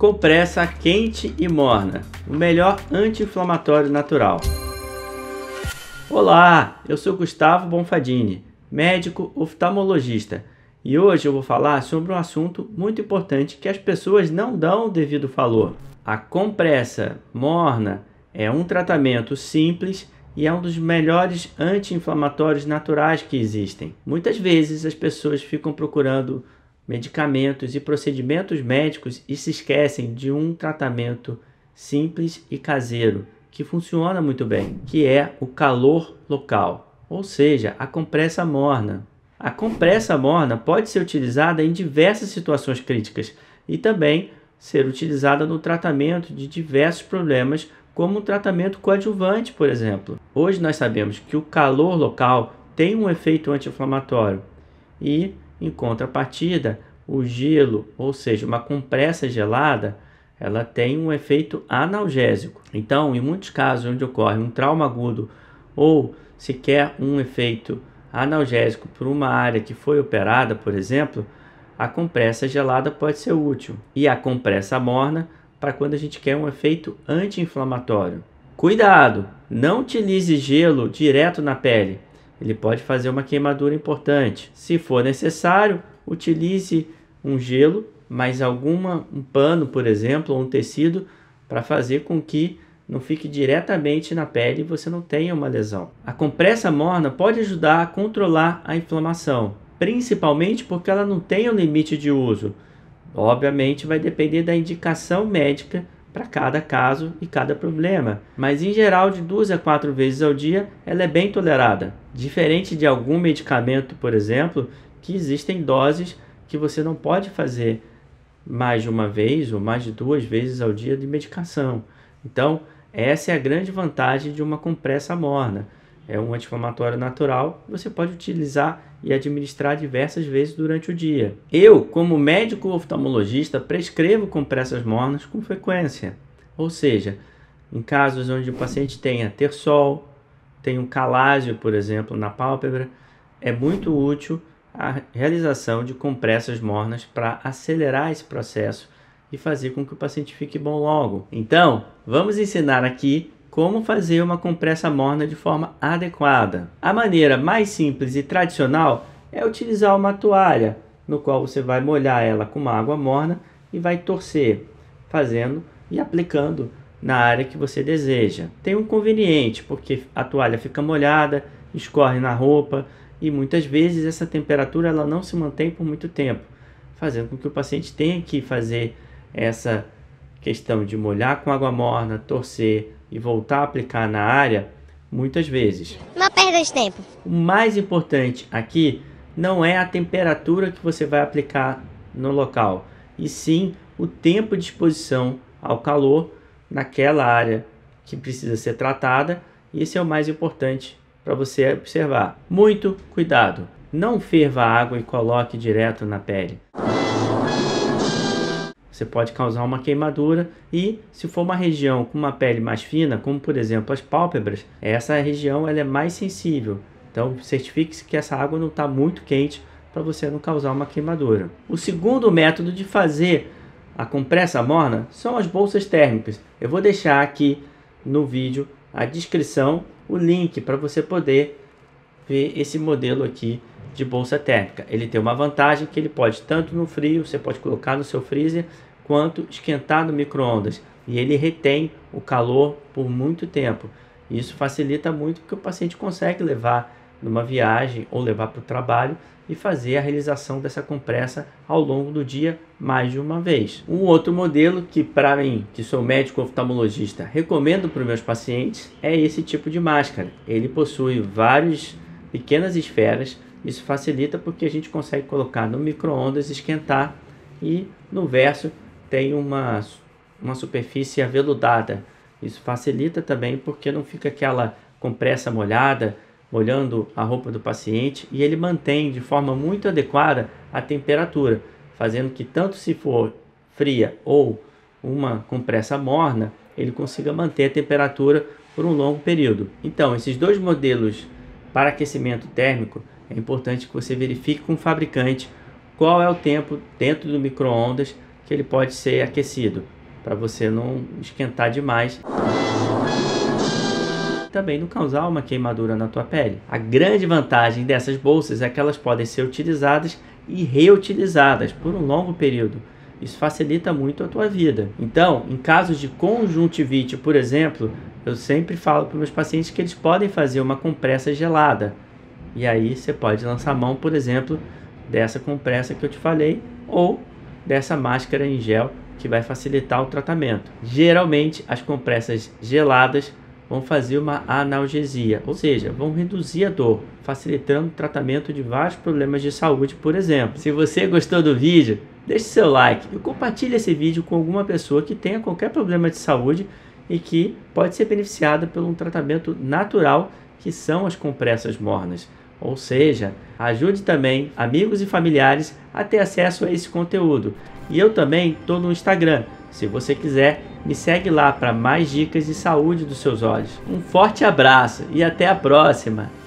compressa quente e morna, o melhor anti-inflamatório natural. Olá, eu sou Gustavo Bonfadini, médico oftalmologista, e hoje eu vou falar sobre um assunto muito importante que as pessoas não dão o devido valor. A compressa morna é um tratamento simples e é um dos melhores anti-inflamatórios naturais que existem. Muitas vezes as pessoas ficam procurando medicamentos e procedimentos médicos e se esquecem de um tratamento simples e caseiro que funciona muito bem, que é o calor local, ou seja, a compressa morna. A compressa morna pode ser utilizada em diversas situações críticas e também ser utilizada no tratamento de diversos problemas, como um tratamento coadjuvante, por exemplo. Hoje nós sabemos que o calor local tem um efeito anti-inflamatório e em contrapartida, o gelo, ou seja, uma compressa gelada, ela tem um efeito analgésico. Então, em muitos casos onde ocorre um trauma agudo ou sequer um efeito analgésico por uma área que foi operada, por exemplo, a compressa gelada pode ser útil e a compressa morna para quando a gente quer um efeito anti-inflamatório. Cuidado, não utilize gelo direto na pele ele pode fazer uma queimadura importante. Se for necessário, utilize um gelo, mais alguma um pano, por exemplo, ou um tecido para fazer com que não fique diretamente na pele e você não tenha uma lesão. A compressa morna pode ajudar a controlar a inflamação, principalmente porque ela não tem um limite de uso. Obviamente vai depender da indicação médica para cada caso e cada problema, mas em geral de duas a quatro vezes ao dia ela é bem tolerada, diferente de algum medicamento, por exemplo, que existem doses que você não pode fazer mais de uma vez ou mais de duas vezes ao dia de medicação. Então, essa é a grande vantagem de uma compressa morna é um anti-inflamatório natural, você pode utilizar e administrar diversas vezes durante o dia. Eu, como médico oftalmologista, prescrevo compressas mornas com frequência, ou seja, em casos onde o paciente tenha tersol, tenha um calásio, por exemplo, na pálpebra, é muito útil a realização de compressas mornas para acelerar esse processo e fazer com que o paciente fique bom logo. Então, vamos ensinar aqui como fazer uma compressa morna de forma adequada. A maneira mais simples e tradicional é utilizar uma toalha, no qual você vai molhar ela com uma água morna e vai torcer, fazendo e aplicando na área que você deseja. Tem um conveniente, porque a toalha fica molhada, escorre na roupa e muitas vezes essa temperatura ela não se mantém por muito tempo, fazendo com que o paciente tenha que fazer essa questão de molhar com água morna, torcer, e voltar a aplicar na área muitas vezes. Não perda de tempo. O mais importante aqui não é a temperatura que você vai aplicar no local, e sim o tempo de exposição ao calor naquela área que precisa ser tratada. Esse é o mais importante para você observar. Muito cuidado! Não ferva a água e coloque direto na pele. Você pode causar uma queimadura e se for uma região com uma pele mais fina, como por exemplo as pálpebras, essa região ela é mais sensível. Então certifique-se que essa água não está muito quente para você não causar uma queimadura. O segundo método de fazer a compressa morna são as bolsas térmicas. Eu vou deixar aqui no vídeo a descrição, o link para você poder ver esse modelo aqui de bolsa térmica. Ele tem uma vantagem que ele pode tanto no frio, você pode colocar no seu freezer quanto esquentar no micro-ondas e ele retém o calor por muito tempo. Isso facilita muito porque o paciente consegue levar numa viagem ou levar para o trabalho e fazer a realização dessa compressa ao longo do dia mais de uma vez. Um outro modelo que para mim, que sou médico oftalmologista, recomendo para os meus pacientes é esse tipo de máscara. Ele possui várias pequenas esferas, isso facilita porque a gente consegue colocar no micro-ondas, esquentar e no verso tem uma, uma superfície aveludada. Isso facilita também porque não fica aquela compressa molhada, molhando a roupa do paciente e ele mantém de forma muito adequada a temperatura, fazendo que tanto se for fria ou uma compressa morna, ele consiga manter a temperatura por um longo período. Então, esses dois modelos para aquecimento térmico, é importante que você verifique com o fabricante qual é o tempo dentro do micro-ondas que ele pode ser aquecido para você não esquentar demais também não causar uma queimadura na tua pele. A grande vantagem dessas bolsas é que elas podem ser utilizadas e reutilizadas por um longo período. Isso facilita muito a tua vida. Então, em casos de conjuntivite, por exemplo, eu sempre falo para meus pacientes que eles podem fazer uma compressa gelada. E aí você pode lançar mão, por exemplo, dessa compressa que eu te falei ou dessa máscara em gel que vai facilitar o tratamento. Geralmente, as compressas geladas vão fazer uma analgesia, ou seja, vão reduzir a dor, facilitando o tratamento de vários problemas de saúde, por exemplo. Se você gostou do vídeo, deixe seu like e compartilhe esse vídeo com alguma pessoa que tenha qualquer problema de saúde e que pode ser beneficiada por um tratamento natural que são as compressas mornas. Ou seja, ajude também amigos e familiares a ter acesso a esse conteúdo. E eu também estou no Instagram. Se você quiser, me segue lá para mais dicas de saúde dos seus olhos. Um forte abraço e até a próxima!